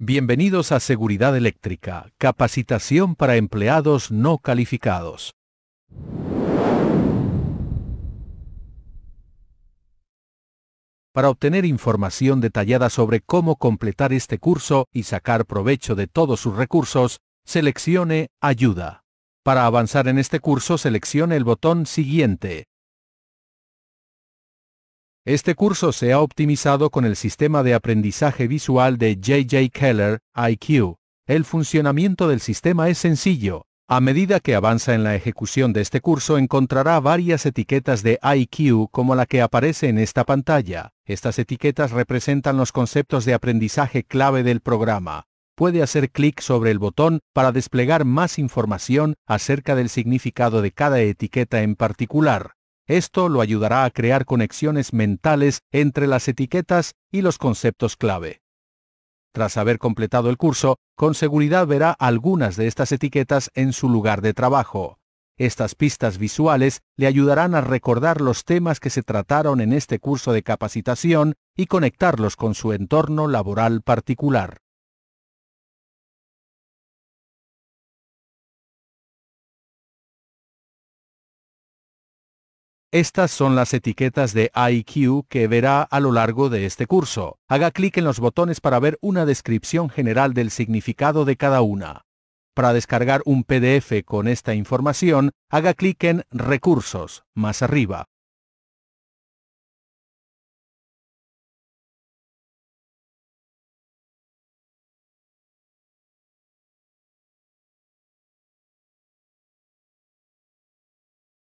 Bienvenidos a Seguridad Eléctrica, capacitación para empleados no calificados. Para obtener información detallada sobre cómo completar este curso y sacar provecho de todos sus recursos, seleccione Ayuda. Para avanzar en este curso, seleccione el botón Siguiente este curso se ha optimizado con el sistema de aprendizaje visual de J.J. Keller, IQ. El funcionamiento del sistema es sencillo. A medida que avanza en la ejecución de este curso encontrará varias etiquetas de IQ como la que aparece en esta pantalla. Estas etiquetas representan los conceptos de aprendizaje clave del programa. Puede hacer clic sobre el botón para desplegar más información acerca del significado de cada etiqueta en particular. Esto lo ayudará a crear conexiones mentales entre las etiquetas y los conceptos clave. Tras haber completado el curso, con seguridad verá algunas de estas etiquetas en su lugar de trabajo. Estas pistas visuales le ayudarán a recordar los temas que se trataron en este curso de capacitación y conectarlos con su entorno laboral particular. Estas son las etiquetas de IQ que verá a lo largo de este curso. Haga clic en los botones para ver una descripción general del significado de cada una. Para descargar un PDF con esta información, haga clic en Recursos, más arriba.